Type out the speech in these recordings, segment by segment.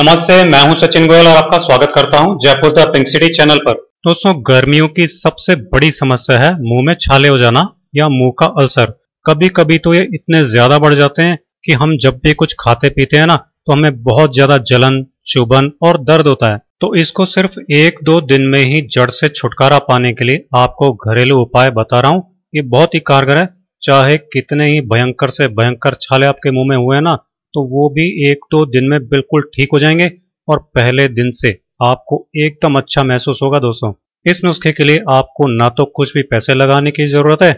नमस्ते मैं हूं सचिन गोयल और आपका स्वागत करता हूं Jaipur the pink city channel पर दोस्तों गर्मियों की सबसे बड़ी समस्या है मुंह में छाले हो जाना या मुंह का अल्सर कभी कभी तो ये इतने ज्यादा बढ़ जाते हैं कि हम जब भी कुछ खाते पीते हैं ना तो हमें बहुत ज्यादा जलन चुभन और दर्द होता है तो इसको सिर्फ एक दो दिन में ही जड़ से छुटकारा पाने के लिए आपको घरेलू उपाय बता रहा हूँ ये बहुत ही कारगर है चाहे कितने ही भयंकर से भयंकर छाले आपके मुंह में हुए ना तो वो भी एक दो तो दिन में बिल्कुल ठीक हो जाएंगे और पहले दिन से आपको एकदम अच्छा महसूस होगा दोस्तों इस नुस्खे के लिए आपको ना तो कुछ भी पैसे लगाने की ज़रूरत है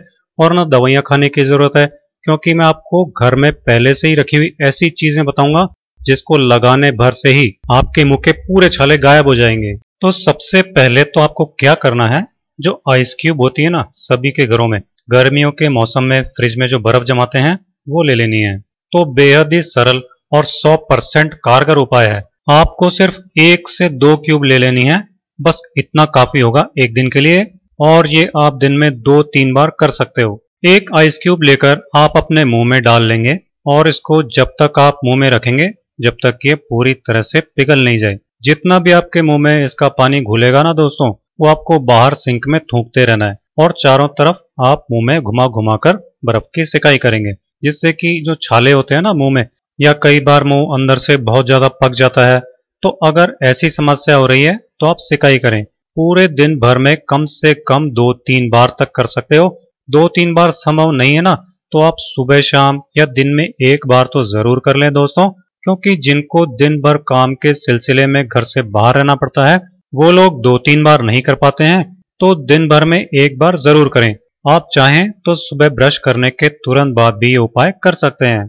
और ना दवाइयाँ खाने की ज़रूरत है क्योंकि मैं आपको घर में पहले से ही रखी हुई ऐसी चीज़ें बताऊंगा जिसको लगाने भर से ही आपके मुंह के पूरे छाले गायब हो जाएंगे तो सबसे पहले तो आपको क्या करना है जो आइस क्यूब होती है ना सभी के घरों में गर्मियों के मौसम में फ्रिज में जो बर्फ जमाते हैं वो ले लेनी है तो बेहद ही सरल और 100 परसेंट कारगर उपाय है आपको सिर्फ एक से दो क्यूब ले लेनी है बस इतना काफी होगा एक दिन के लिए और ये आप दिन में दो तीन बार कर सकते हो एक आइस क्यूब लेकर आप अपने मुंह में डाल लेंगे और इसको जब तक आप मुंह में रखेंगे जब तक ये पूरी तरह से पिघल नहीं जाए जितना भी आपके मुंह में इसका पानी घुलेगा ना दोस्तों वो आपको बाहर सिंक में थूकते रहना है और चारों तरफ आप मुंह में घुमा घुमा कर बर्फ की सिकाई करेंगे जिससे कि जो छाले होते हैं ना मुंह में या कई बार मुंह अंदर से बहुत ज़्यादा पक जाता है तो अगर ऐसी समस्या हो रही है तो आप सिकाई करें पूरे दिन भर में कम से कम दो तीन बार तक कर सकते हो दो तीन बार संभव नहीं है ना तो आप सुबह शाम या दिन में एक बार तो ज़रूर कर लें दोस्तों क्योंकि जिनको दिन भर काम के सिलसिले में घर से बाहर रहना पड़ता है वो लोग दो तीन बार नहीं कर पाते हैं तो दिन भर में एक बार ज़रूर करें आप चाहें तो सुबह ब्रश करने के तुरंत बाद भी ये उपाय कर सकते हैं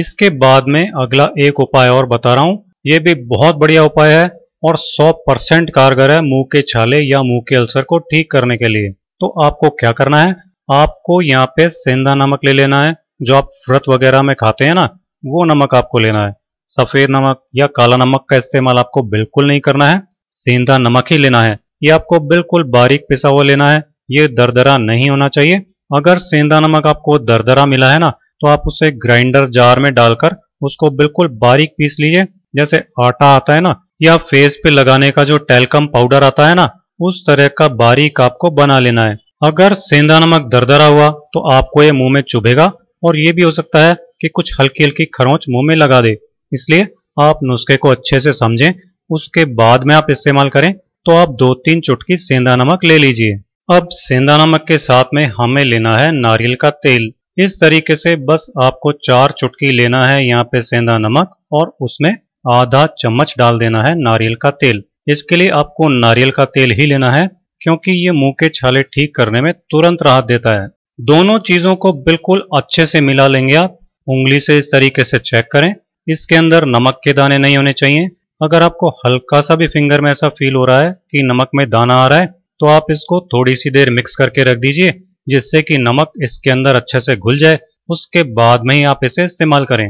इसके बाद में अगला एक उपाय और बता रहा हूँ ये भी बहुत बढ़िया उपाय है और 100 परसेंट कारगर है मुंह के छाले या मुंह के अल्सर को ठीक करने के लिए तो आपको क्या करना है आपको यहाँ पे सेंधा नमक ले लेना है जो आप व्रत वगैरह में खाते हैं ना वो नमक आपको लेना है सफ़ेद नमक या काला नमक का इस्तेमाल आपको बिल्कुल नहीं करना है सेंधा नमक ही लेना है ये आपको बिल्कुल बारीक पिसा हुआ लेना है ये दरदरा नहीं होना चाहिए अगर सेंधा नमक आपको दरदरा मिला है ना तो आप उसे ग्राइंडर जार में डालकर उसको बिल्कुल बारीक पीस लीजिए जैसे आटा आता है ना या फेस पे लगाने का जो टेलकम पाउडर आता है ना उस तरह का बारीक आपको बना लेना है अगर सेंधा नमक दरदरा हुआ तो आपको ये मुंह में चुभेगा और ये भी हो सकता है कि कुछ हल्की हल्की खरोंच मुंह में लगा दे इसलिए आप नुस्खे को अच्छे से समझें उसके बाद में आप इस्तेमाल करें तो आप दो तीन चुटकी सेंधा नमक ले लीजिए अब सेंधा नमक के साथ में हमें लेना है नारियल का तेल इस तरीके से बस आपको चार चुटकी लेना है यहाँ पे सेंधा नमक और उसमें आधा चम्मच डाल देना है नारियल का तेल इसके लिए आपको नारियल का तेल ही लेना है क्योंकि ये मुंह के छाले ठीक करने में तुरंत राहत देता है दोनों चीजों को बिल्कुल अच्छे से मिला लेंगे आप उंगली से इस तरीके से चेक करें इसके अंदर नमक के दाने नहीं होने चाहिए अगर आपको हल्का सा भी फिंगर में ऐसा फील हो रहा है कि नमक में दाना आ रहा है तो आप इसको थोड़ी सी देर मिक्स करके रख दीजिए जिससे कि नमक इसके अंदर अच्छे से घुल जाए उसके बाद में ही आप इसे इस्तेमाल करें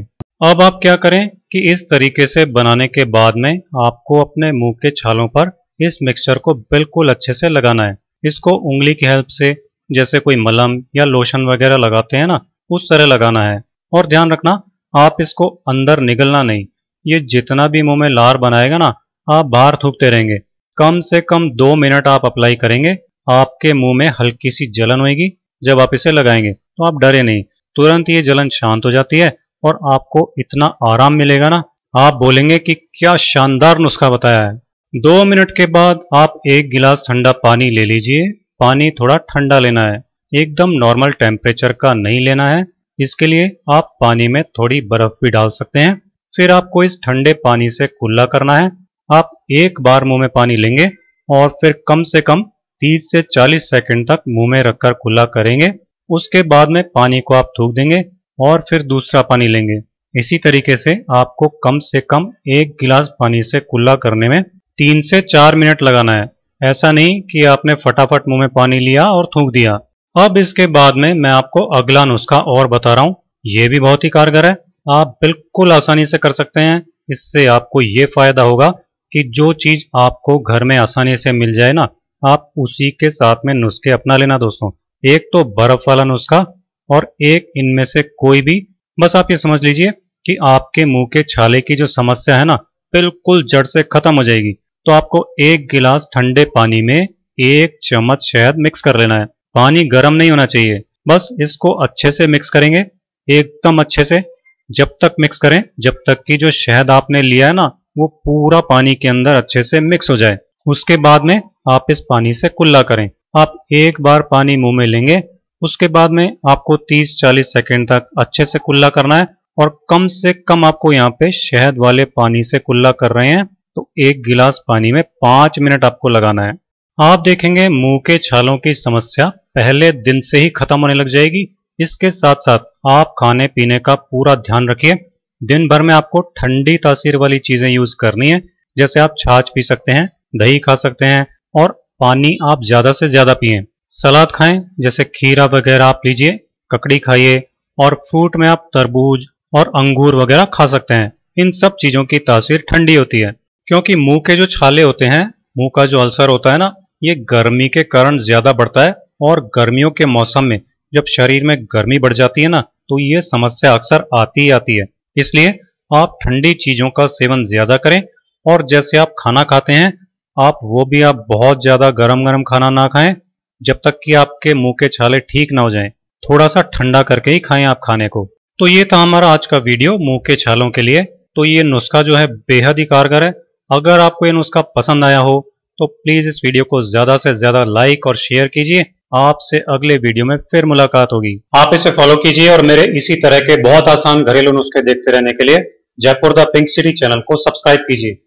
अब आप क्या करें कि इस तरीके से बनाने के बाद में आपको अपने मुंह के छालों पर इस मिक्सचर को बिल्कुल अच्छे से लगाना है इसको उंगली की हेल्प से जैसे कोई मलम या लोशन वगैरह लगाते हैं ना उस तरह लगाना है और ध्यान रखना आप इसको अंदर निगलना नहीं ये जितना भी मुंह में लार बनाएगा ना आप बाहर थूकते रहेंगे कम से कम दो मिनट आप अप्लाई करेंगे आपके मुंह में हल्की सी जलन होगी जब आप इसे लगाएंगे तो आप डरे नहीं तुरंत ये जलन शांत हो जाती है और आपको इतना आराम मिलेगा ना आप बोलेंगे कि क्या शानदार नुस्खा बताया है दो मिनट के बाद आप एक गिलास ठंडा पानी ले लीजिए पानी थोड़ा ठंडा लेना है एकदम नॉर्मल टेम्परेचर का नहीं लेना है इसके लिए आप पानी में थोड़ी बर्फ भी डाल सकते हैं फिर आपको इस ठंडे पानी से कुल्ला करना है आप एक बार मुंह में पानी लेंगे और फिर कम से कम 30 से 40 सेकंड तक मुंह में रखकर खुला करेंगे उसके बाद में पानी को आप थूक देंगे और फिर दूसरा पानी लेंगे इसी तरीके से आपको कम से कम एक गिलास पानी से खुला करने में तीन से चार मिनट लगाना है ऐसा नहीं कि आपने फटाफट मुंह में पानी लिया और थूक दिया अब इसके बाद में मैं आपको अगला नुस्खा और बता रहा हूँ ये भी बहुत ही कारगर है आप बिल्कुल आसानी से कर सकते हैं इससे आपको ये फायदा होगा कि जो चीज़ आपको घर में आसानी से मिल जाए ना आप उसी के साथ में नुस्खे अपना लेना दोस्तों एक तो बर्फ वाला नुस्खा और एक इनमें से कोई भी बस आप ये समझ लीजिए कि आपके मुंह के छाले की जो समस्या है ना बिल्कुल जड़ से खत्म हो जाएगी तो आपको एक गिलास ठंडे पानी में एक चम्मच शहद मिक्स कर लेना है पानी गर्म नहीं होना चाहिए बस इसको अच्छे से मिक्स करेंगे एकदम अच्छे से जब तक मिक्स करें जब तक कि जो शहद आपने लिया है ना वो पूरा पानी के अंदर अच्छे से मिक्स हो जाए उसके बाद में आप इस पानी से कुल्ला करें आप एक बार पानी मुंह में लेंगे उसके बाद में आपको 30-40 सेकंड तक अच्छे से कुल्ला करना है और कम से कम आपको यहाँ पे शहद वाले पानी से कुल्ला कर रहे हैं तो एक गिलास पानी में पांच मिनट आपको लगाना है आप देखेंगे मुंह के छालों की समस्या पहले दिन से ही खत्म होने लग जाएगी इसके साथ साथ आप खाने पीने का पूरा ध्यान रखिए दिन भर में आपको ठंडी तासीर वाली चीज़ें यूज़ करनी है जैसे आप छाछ पी सकते हैं दही खा सकते हैं और पानी आप ज़्यादा से ज़्यादा पिए सलाद खाएं जैसे खीरा वगैरह आप लीजिए ककड़ी खाइए और फ्रूट में आप तरबूज और अंगूर वगैरह खा सकते हैं इन सब चीज़ों की तासीर ठंडी होती है क्योंकि मुंह के जो छाले होते हैं मुंह का जो अल्सर होता है ना ये गर्मी के कारण ज़्यादा बढ़ता है और गर्मियों के मौसम में जब शरीर में गर्मी बढ़ जाती है ना तो ये समस्या अक्सर आती ही आती है इसलिए आप ठंडी चीज़ों का सेवन ज़्यादा करें और जैसे आप खाना खाते हैं आप वो भी आप बहुत ज़्यादा गर्म गर्म खाना ना खाएं जब तक कि आपके मुंह के छाले ठीक ना हो जाए थोड़ा सा ठंडा करके ही खाएं आप खाने को तो ये था हमारा आज का वीडियो मुंह के छालों के लिए तो ये नुस्खा जो है बेहद ही कारगर है अगर आपको ये नुस्खा पसंद आया हो तो प्लीज़ इस वीडियो को ज़्यादा से ज़्यादा लाइक और शेयर कीजिए आपसे अगले वीडियो में फिर मुलाकात होगी आप इसे फॉलो कीजिए और मेरे इसी तरह के बहुत आसान घरेलू नुस्खे देखते रहने के लिए Jaipur the pink city channel को सब्सक्राइब कीजिए